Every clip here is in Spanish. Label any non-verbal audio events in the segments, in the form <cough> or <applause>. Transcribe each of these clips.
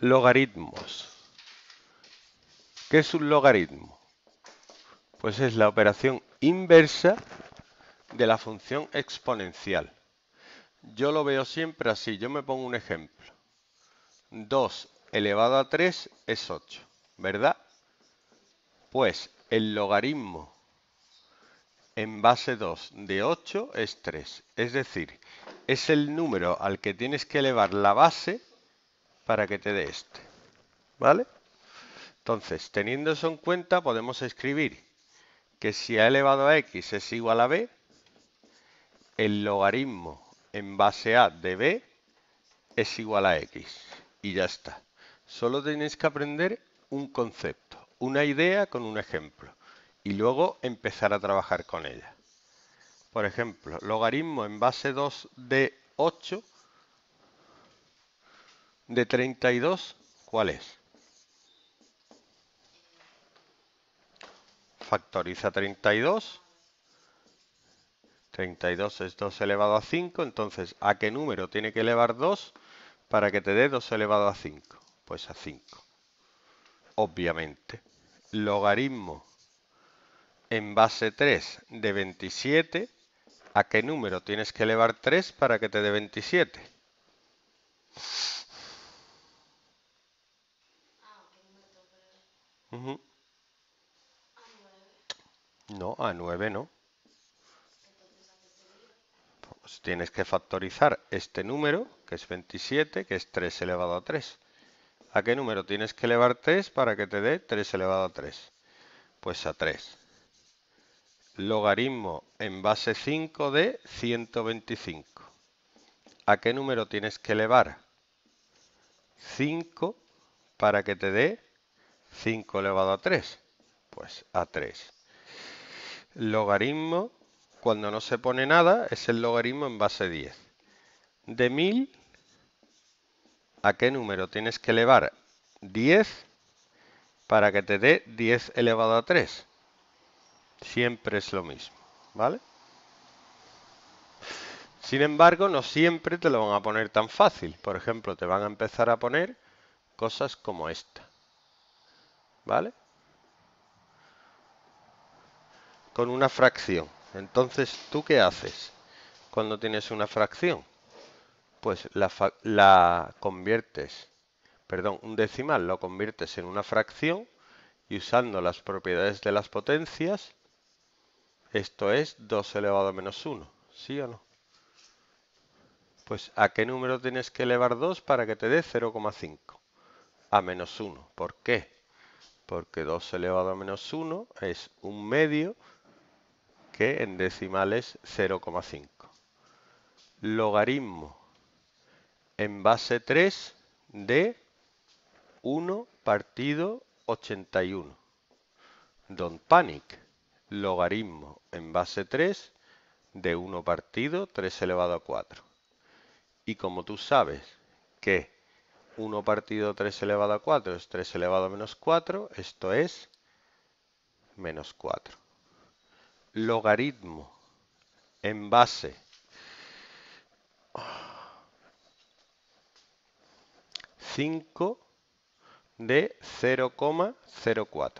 logaritmos. ¿Qué es un logaritmo? Pues es la operación inversa de la función exponencial. Yo lo veo siempre así. Yo me pongo un ejemplo. 2 elevado a 3 es 8, ¿verdad? Pues el logaritmo en base 2 de 8 es 3. Es decir, es el número al que tienes que elevar la base para que te dé este. ¿Vale? Entonces, teniendo eso en cuenta, podemos escribir que si a elevado a x es igual a b, el logaritmo en base a de b es igual a x. Y ya está. Solo tenéis que aprender un concepto, una idea con un ejemplo. Y luego empezar a trabajar con ella. Por ejemplo, logaritmo en base 2 de 8 de 32, ¿cuál es? Factoriza 32. 32 es 2 elevado a 5, entonces ¿a qué número tiene que elevar 2 para que te dé 2 elevado a 5? Pues a 5. Obviamente. Logaritmo en base 3 de 27, ¿a qué número tienes que elevar 3 para que te dé 27? A9. No, A9 no. Pues tienes que factorizar este número, que es 27, que es 3 elevado a 3. ¿A qué número tienes que elevar 3 para que te dé 3 elevado a 3? Pues a 3. Logaritmo en base 5 de 125. ¿A qué número tienes que elevar? 5 para que te dé 5 elevado a 3, pues a 3. Logaritmo, cuando no se pone nada, es el logaritmo en base 10. De 1000, ¿a qué número tienes que elevar? 10 para que te dé 10 elevado a 3. Siempre es lo mismo, ¿vale? Sin embargo, no siempre te lo van a poner tan fácil. Por ejemplo, te van a empezar a poner cosas como esta. ¿Vale? Con una fracción. Entonces, ¿tú qué haces cuando tienes una fracción? Pues la, conviertes, perdón, un decimal lo conviertes en una fracción y usando las propiedades de las potencias, esto es 2 elevado a menos 1, ¿sí o no? Pues ¿a qué número tienes que elevar 2 para que te dé 0,5? A menos 1. ¿Por qué? porque 2 elevado a menos 1 es un medio que en decimales es 0,5. Logaritmo en base 3 de 1 partido 81. Don't panic. Logaritmo en base 3 de 1 partido 3 elevado a 4. Y como tú sabes que 1 partido 3 elevado a 4 es 3 elevado a menos 4, esto es menos 4. Logaritmo en base ...5 de 0,04.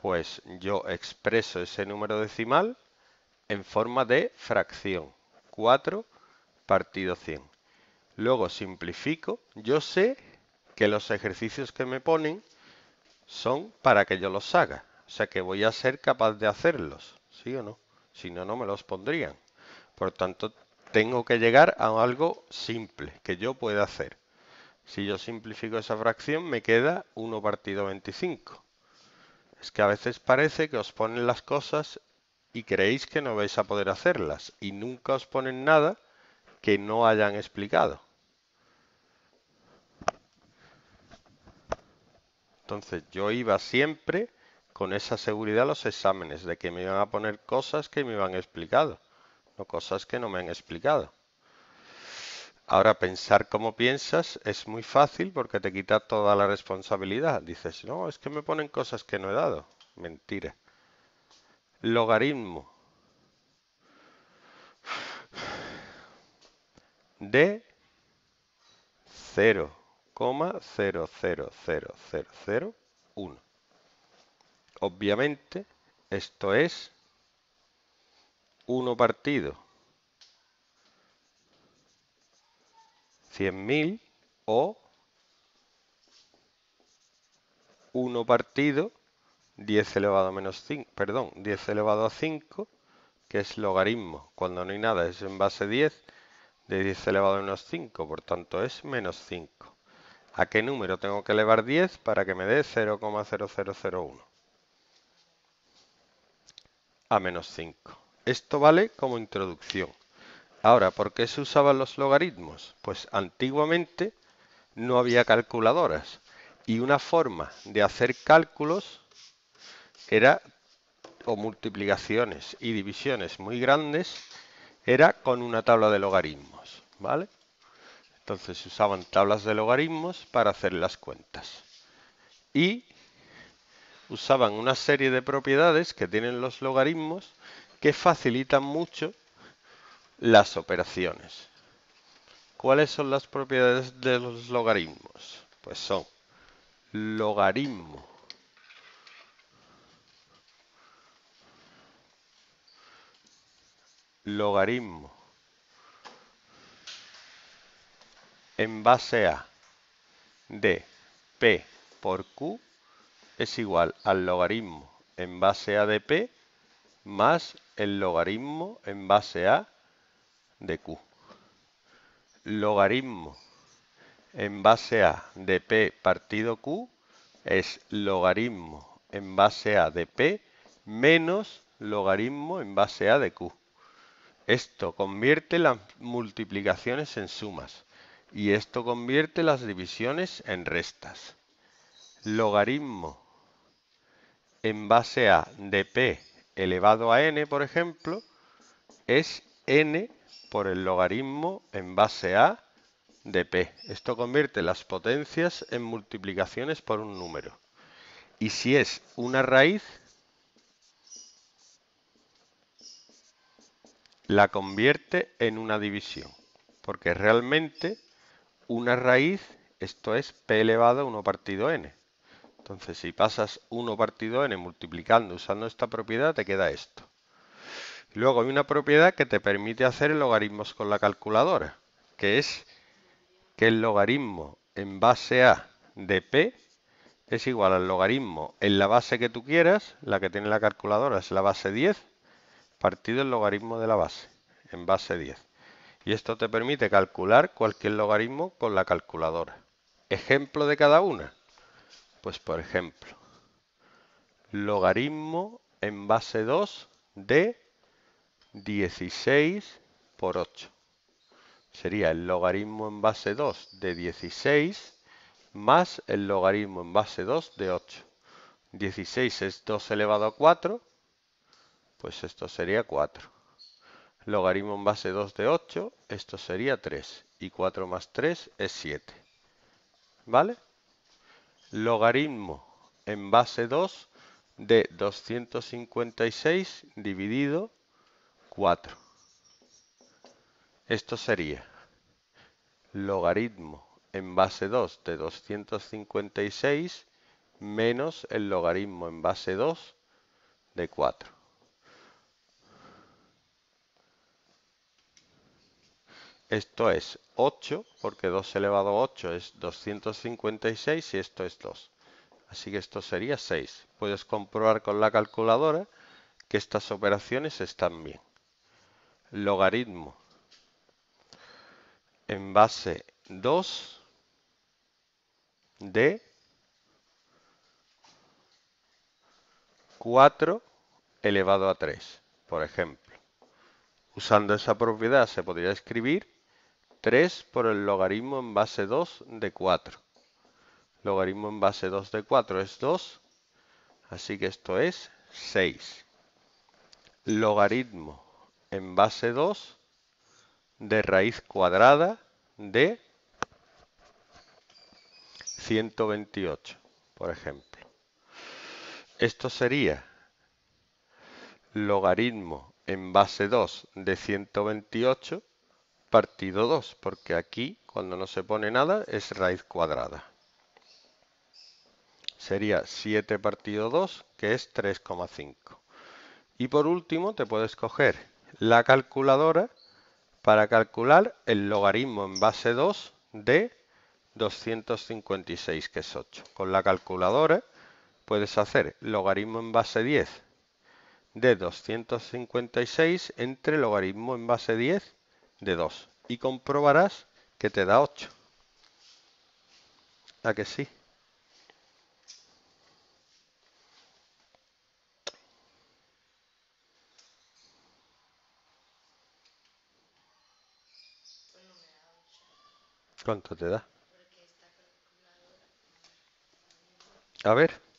Pues yo expreso ese número decimal en forma de fracción. 4 partido 100 luego simplifico, yo sé que los ejercicios que me ponen son para que yo los haga. O sea que voy a ser capaz de hacerlos, ¿sí o no? Si no, no me los pondrían. Por tanto, tengo que llegar a algo simple que yo pueda hacer. Si yo simplifico esa fracción, me queda 1 partido 25. Es que a veces parece que os ponen las cosas y creéis que no vais a poder hacerlas y nunca os ponen nada que no hayan explicado. Entonces yo iba siempre con esa seguridad a los exámenes, de que me iban a poner cosas que me iban explicado, no cosas que no me han explicado. Ahora pensar como piensas es muy fácil porque te quita toda la responsabilidad. Dices, no, es que me ponen cosas que no he dado. Mentira. Logaritmo <sighs> de cero. 1. Obviamente, esto es 1 partido 100.000 o 1 partido 10 elevado a menos 5, perdón, 10 elevado a 5, que es logaritmo, cuando no hay nada, es en base 10, de 10 elevado a menos 5, por tanto es menos 5. ¿A qué número tengo que elevar 10 para que me dé 0,0001? A menos 5. Esto vale como introducción. Ahora, ¿por qué se usaban los logaritmos? Pues antiguamente no había calculadoras y una forma de hacer cálculos era o multiplicaciones y divisiones muy grandes era con una tabla de logaritmos, ¿vale? Entonces se usaban tablas de logaritmos para hacer las cuentas. Y usaban una serie de propiedades que tienen los logaritmos que facilitan mucho las operaciones. ¿Cuáles son las propiedades de los logaritmos? Pues son logaritmo logaritmo en base a de P por Q es igual al logaritmo en base a de P más el logaritmo en base a de Q. Logaritmo en base a de P partido Q es logaritmo en base a de P menos logaritmo en base a de Q. Esto convierte las multiplicaciones en sumas y esto convierte las divisiones en restas. Logaritmo en base a de p elevado a n, por ejemplo, es n por el logaritmo en base a de p. Esto convierte las potencias en multiplicaciones por un número. Y si es una raíz, la convierte en una división, porque realmente una raíz, esto es p elevado a 1 partido n. Entonces, si pasas 1 partido n multiplicando usando esta propiedad, te queda esto. Luego hay una propiedad que te permite hacer logaritmos con la calculadora, que es que el logaritmo en base a de p es igual al logaritmo en la base que tú quieras, la que tiene la calculadora es la base 10, partido el logaritmo de la base, en base 10 y esto te permite calcular cualquier logaritmo con la calculadora. ¿Ejemplo de cada una? Pues por ejemplo, logaritmo en base 2 de 16 por 8. Sería el logaritmo en base 2 de 16 más el logaritmo en base 2 de 8. 16 es 2 elevado a 4, pues esto sería 4. Logaritmo en base 2 de 8, esto sería 3. Y 4 más 3 es 7. ¿Vale? Logaritmo en base 2 de 256 dividido 4. Esto sería logaritmo en base 2 de 256 menos el logaritmo en base 2 de 4. Esto es 8, porque 2 elevado a 8 es 256 y esto es 2. Así que esto sería 6. Puedes comprobar con la calculadora que estas operaciones están bien. Logaritmo en base 2 de 4 elevado a 3, por ejemplo. Usando esa propiedad se podría escribir 3 por el logaritmo en base 2 de 4. Logaritmo en base 2 de 4 es 2, así que esto es 6. Logaritmo en base 2 de raíz cuadrada de 128, por ejemplo. Esto sería logaritmo en base 2 de 128 partido 2, porque aquí cuando no se pone nada es raíz cuadrada. Sería 7 partido 2, que es 3,5. Y por último te puedes coger la calculadora para calcular el logaritmo en base 2 de 256, que es 8. Con la calculadora puedes hacer logaritmo en base 10 de 256 entre logaritmo en base 10 de 2 y comprobarás que te da 8. ¿A que sí? ¿Cuánto te da? A ver.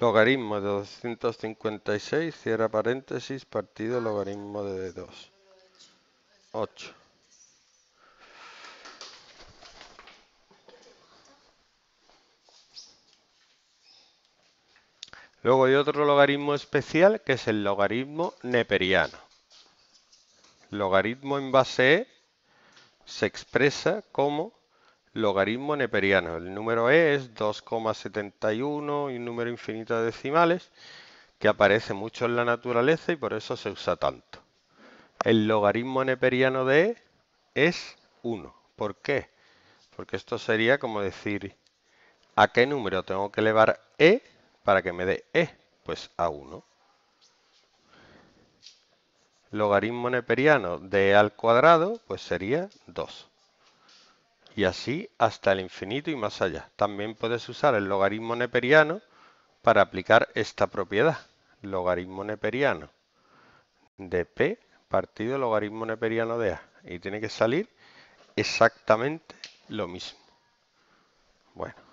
Logaritmo de 256, cierra paréntesis, partido logaritmo de 2. 8. Luego hay otro logaritmo especial que es el logaritmo neperiano. Logaritmo en base E se expresa como logaritmo neperiano. El número E es 2,71 y un número infinito de decimales que aparece mucho en la naturaleza y por eso se usa tanto. El logaritmo neperiano de E es 1. ¿Por qué? Porque esto sería como decir, ¿a qué número tengo que elevar E para que me dé E? Pues a 1. Logaritmo neperiano de E al cuadrado, pues sería 2 y así hasta el infinito y más allá. También puedes usar el logaritmo neperiano para aplicar esta propiedad. Logaritmo neperiano de P partido logaritmo neperiano de A. Y tiene que salir exactamente lo mismo. Bueno,